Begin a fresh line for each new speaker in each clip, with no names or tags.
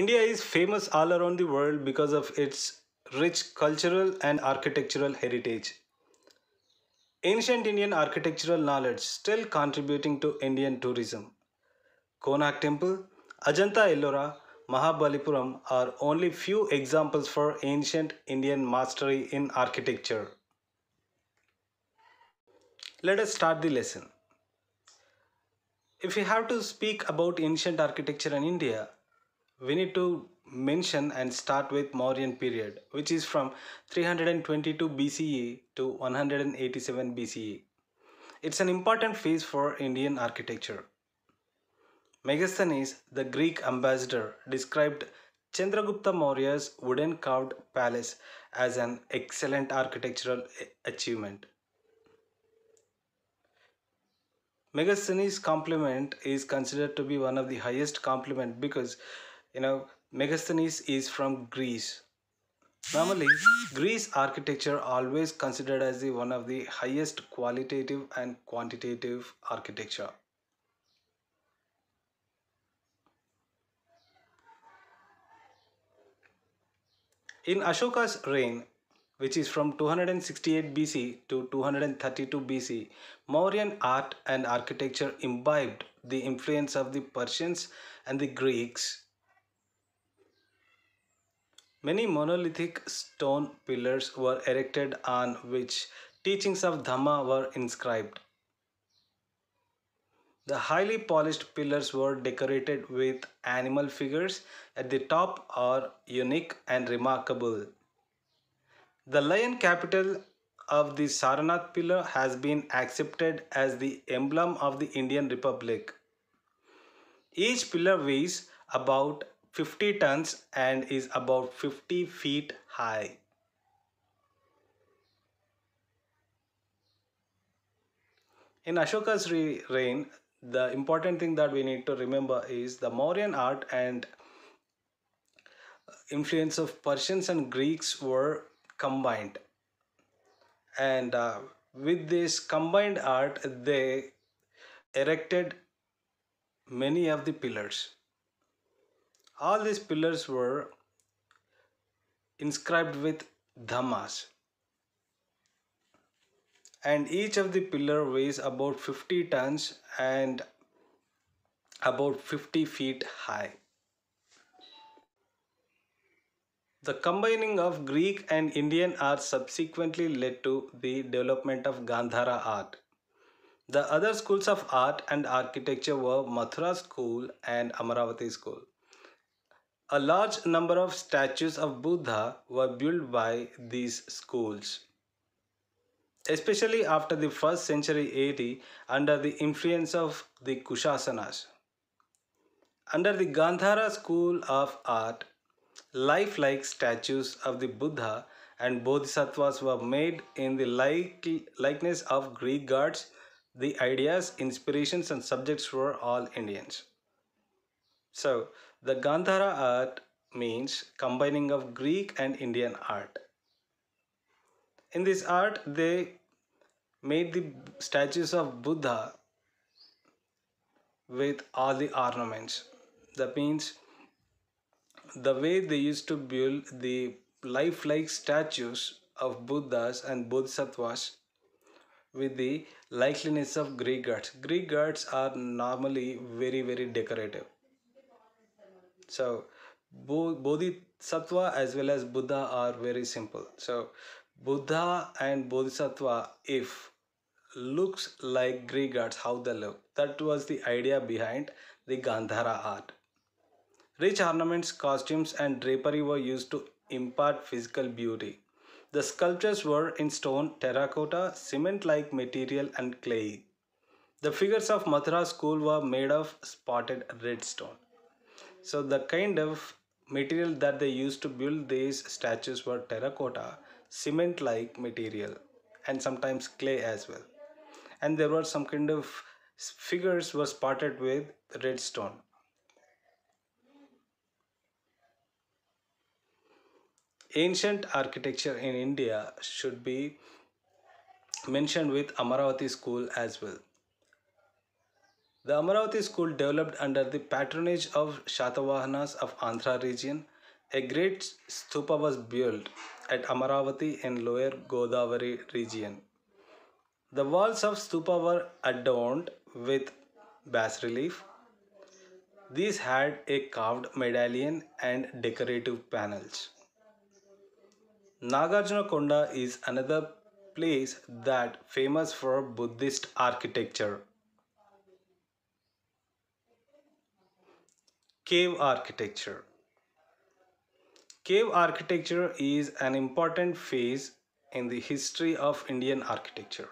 India is famous all around the world because of its rich cultural and architectural heritage. Ancient Indian architectural knowledge still contributing to Indian tourism. Konak Temple, Ajanta Ellora, Mahabalipuram are only few examples for ancient Indian mastery in architecture. Let us start the lesson. If we have to speak about ancient architecture in India, we need to mention and start with Mauryan period which is from 322 BCE to 187 BCE. It's an important phase for Indian architecture. Megasthenes, the Greek ambassador, described Chandragupta Maurya's wooden carved palace as an excellent architectural achievement. Megasthenes' compliment is considered to be one of the highest compliment because you know Megasthenes is from Greece. Normally, Greece architecture always considered as the one of the highest qualitative and quantitative architecture. In Ashoka's reign, which is from 268 BC to 232 BC, Mauryan art and architecture imbibed the influence of the Persians and the Greeks Many monolithic stone pillars were erected on which teachings of Dhamma were inscribed. The highly polished pillars were decorated with animal figures at the top are unique and remarkable. The lion capital of the Saranath pillar has been accepted as the emblem of the Indian Republic. Each pillar weighs about 50 tons and is about 50 feet high. In Ashoka's re reign, the important thing that we need to remember is the Mauryan art and uh, influence of Persians and Greeks were combined. And uh, with this combined art, they erected many of the pillars all these pillars were inscribed with dhammas and each of the pillar weighs about 50 tons and about 50 feet high the combining of greek and indian art subsequently led to the development of gandhara art the other schools of art and architecture were mathura school and amaravati school a large number of statues of Buddha were built by these schools. Especially after the 1st century AD, under the influence of the Kushasanas. Under the Gandhara school of art, lifelike statues of the Buddha and Bodhisattvas were made in the like, likeness of Greek gods. The ideas, inspirations, and subjects were all Indians. So, the Gandhara art means combining of Greek and Indian art. In this art, they made the statues of Buddha with all the ornaments. That means the way they used to build the lifelike statues of Buddhas and Bodhisattvas with the likeliness of Greek gods. Greek gods are normally very, very decorative. So Bodhisattva as well as Buddha are very simple. So Buddha and Bodhisattva, if looks like Greek gods, how they look. That was the idea behind the Gandhara art. Rich ornaments, costumes, and drapery were used to impart physical beauty. The sculptures were in stone, terracotta, cement like material, and clay. The figures of Mathura school were made of spotted red stone. So the kind of material that they used to build these statues were terracotta, cement like material, and sometimes clay as well. And there were some kind of figures were spotted with red stone. Ancient architecture in India should be mentioned with Amaravati school as well. The Amaravati school developed under the patronage of Shatavahanas of Andhra region. A great stupa was built at Amaravati in lower Godavari region. The walls of stupa were adorned with bas relief. These had a carved medallion and decorative panels. Nagarjuna Konda is another place that famous for Buddhist architecture. Cave architecture. Cave architecture is an important phase in the history of Indian architecture.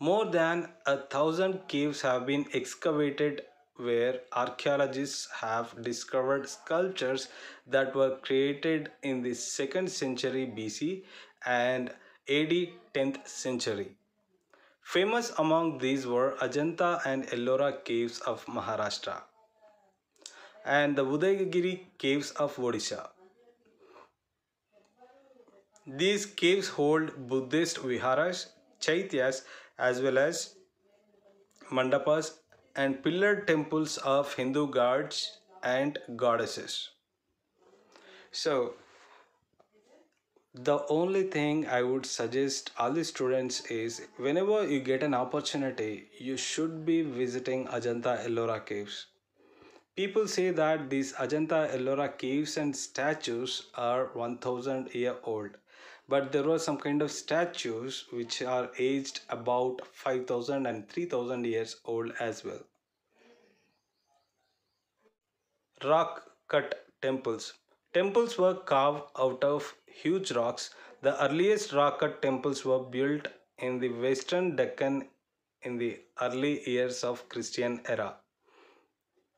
More than a thousand caves have been excavated where archaeologists have discovered sculptures that were created in the 2nd century BC and AD 10th century. Famous among these were Ajanta and Ellora caves of Maharashtra and the Udayagiri caves of Odisha. These caves hold Buddhist viharas, chaityas as well as mandapas and pillared temples of Hindu gods and goddesses. So the only thing I would suggest all the students is whenever you get an opportunity, you should be visiting Ajanta Ellora caves People say that these Ajanta Ellora caves and statues are 1000 year old but there were some kind of statues which are aged about 5000 and 3000 years old as well. Rock cut temples. Temples were carved out of huge rocks. The earliest rock cut temples were built in the western Deccan in the early years of Christian era.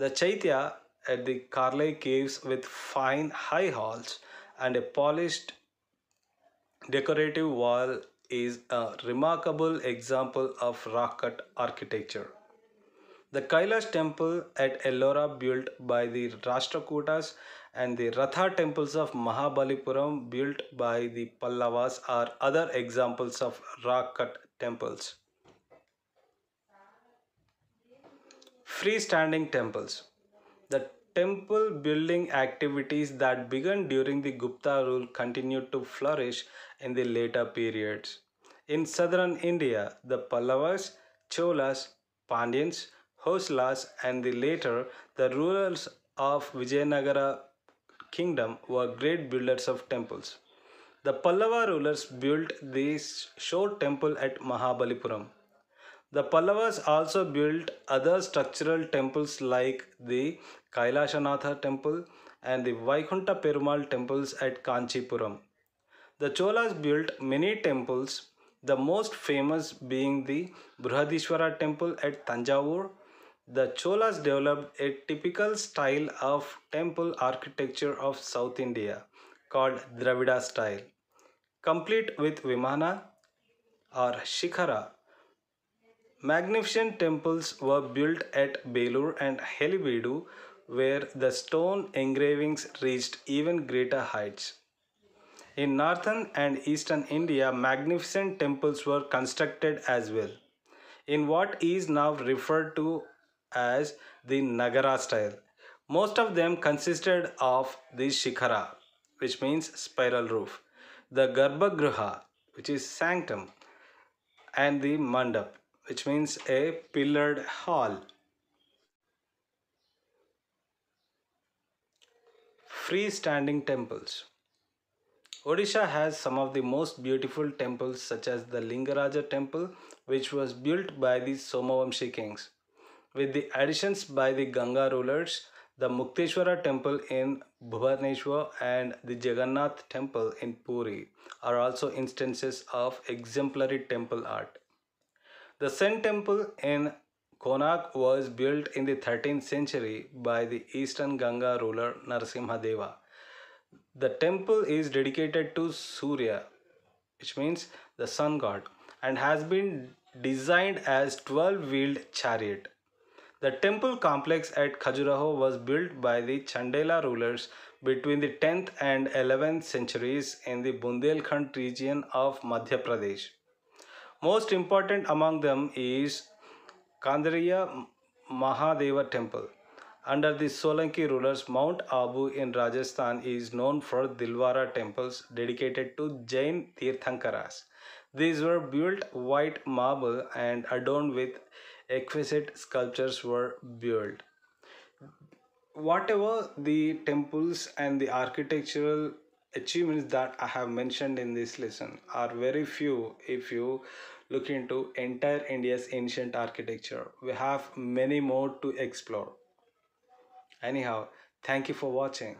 The Chaitya at the Karlai caves with fine high halls and a polished decorative wall is a remarkable example of rock cut architecture. The Kailash temple at Ellora built by the Rashtrakutas and the Ratha temples of Mahabalipuram built by the Pallavas are other examples of rock cut temples. freestanding temples. The temple building activities that began during the Gupta rule continued to flourish in the later periods. In southern India, the Pallavas, Cholas, Pandyans, hoslas and the later the rulers of Vijayanagara kingdom were great builders of temples. The Pallava rulers built this short temple at Mahabalipuram. The Pallavas also built other structural temples like the Kailashanatha temple and the Vaikunta Perumal temples at Kanchipuram. The Cholas built many temples, the most famous being the Brihadishwara temple at Tanjavur. The Cholas developed a typical style of temple architecture of South India called Dravida style, complete with Vimana or Shikhara Magnificent temples were built at Belur and Helibedu where the stone engravings reached even greater heights. In northern and eastern India, magnificent temples were constructed as well, in what is now referred to as the Nagara style. Most of them consisted of the Shikhara, which means spiral roof, the Garbhagriha, which is sanctum, and the Mandap, which means a pillared hall. Freestanding temples. Odisha has some of the most beautiful temples such as the Lingaraja temple which was built by the Somavamshi kings. With the additions by the Ganga rulers, the Mukteshwara temple in Bhubaneswar and the Jagannath temple in Puri are also instances of exemplary temple art. The Sun Temple in Konak was built in the 13th century by the Eastern Ganga ruler Narasimhadeva. The temple is dedicated to Surya, which means the sun god, and has been designed as 12-wheeled chariot. The temple complex at Khajuraho was built by the Chandela rulers between the 10th and 11th centuries in the Bundelkhand region of Madhya Pradesh. Most important among them is Kandariya Mahadeva temple. Under the Solanki rulers, Mount Abu in Rajasthan is known for Dilwara temples dedicated to Jain Tirthankaras. These were built white marble and adorned with exquisite sculptures were built. Whatever the temples and the architectural achievements that I have mentioned in this lesson are very few if you look into entire India's ancient architecture. We have many more to explore. Anyhow, thank you for watching.